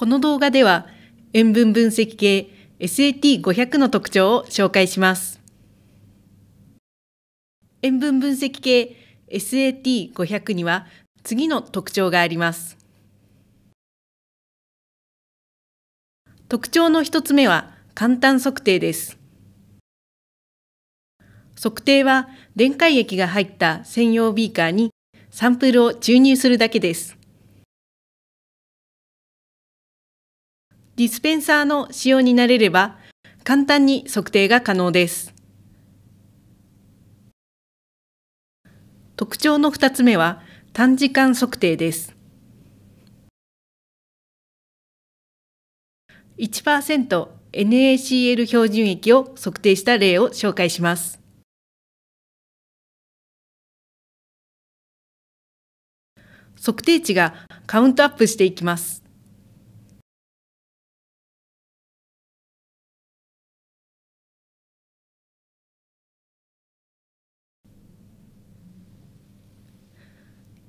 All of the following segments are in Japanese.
この動画では塩分分析系 SAT500 の特徴を紹介します。塩分分析系 SAT500 には次の特徴があります。特徴の一つ目は簡単測定です。測定は電解液が入った専用ビーカーにサンプルを注入するだけです。ディスペンサーの仕様になれれば、簡単に測定が可能です。特徴の2つ目は、短時間測定です。1% NACL 標準液を測定した例を紹介します。測定値がカウントアップしていきます。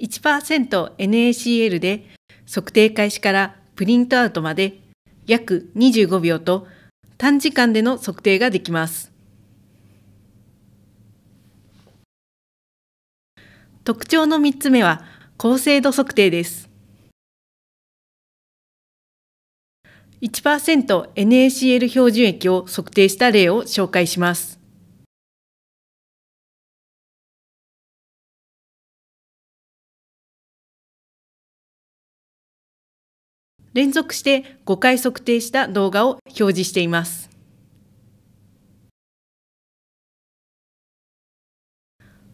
1%NaCl で測定開始からプリントアウトまで約25秒と短時間での測定ができます。特徴の3つ目は高精度測定です。1%NaCl 標準液を測定した例を紹介します。連続して5回測定した動画を表示しています。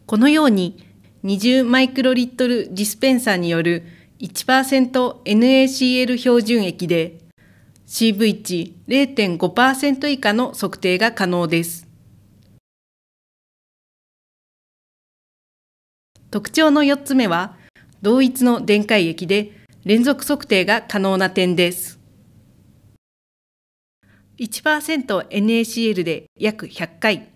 このように20マイクロリットルディスペンサーによる 1%NaCl 標準液で CV 値0.5%以下の測定が可能です。特徴の4つ目は同一の電解液で連続測定が可能な点です。1%NaCl で約100回、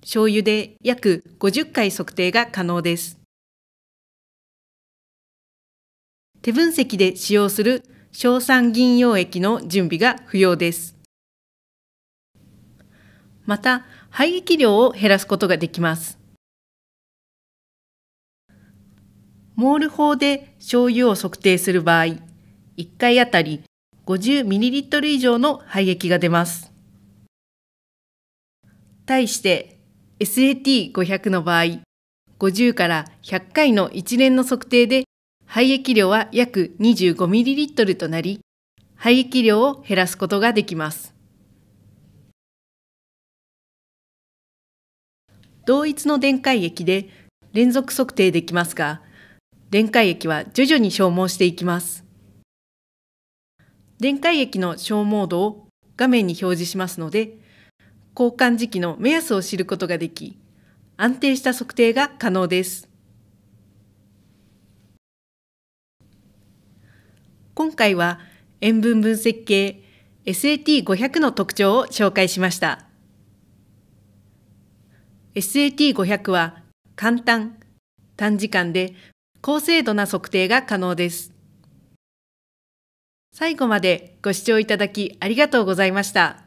醤油で約50回測定が可能です。手分析で使用する硝酸銀溶液の準備が不要です。また、排液量を減らすことができます。モール法で醤油を測定する場合、1回あたり 50ml 以上の廃液が出ます。対して SAT500 の場合、50から100回の一連の測定で廃液量は約 25ml となり、廃液量を減らすことができます。同一の電解液で連続測定できますが、電解液は徐々に消耗していきます。電解液の消耗度を画面に表示しますので、交換時期の目安を知ることができ、安定した測定が可能です。今回は塩分分析系 SAT500 の特徴を紹介しました。SAT500 は簡単、短時間で高精度な測定が可能です。最後までご視聴いただきありがとうございました。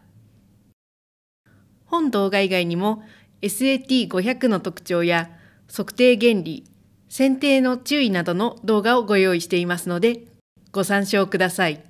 本動画以外にも SAT500 の特徴や測定原理、選定の注意などの動画をご用意していますので、ご参照ください。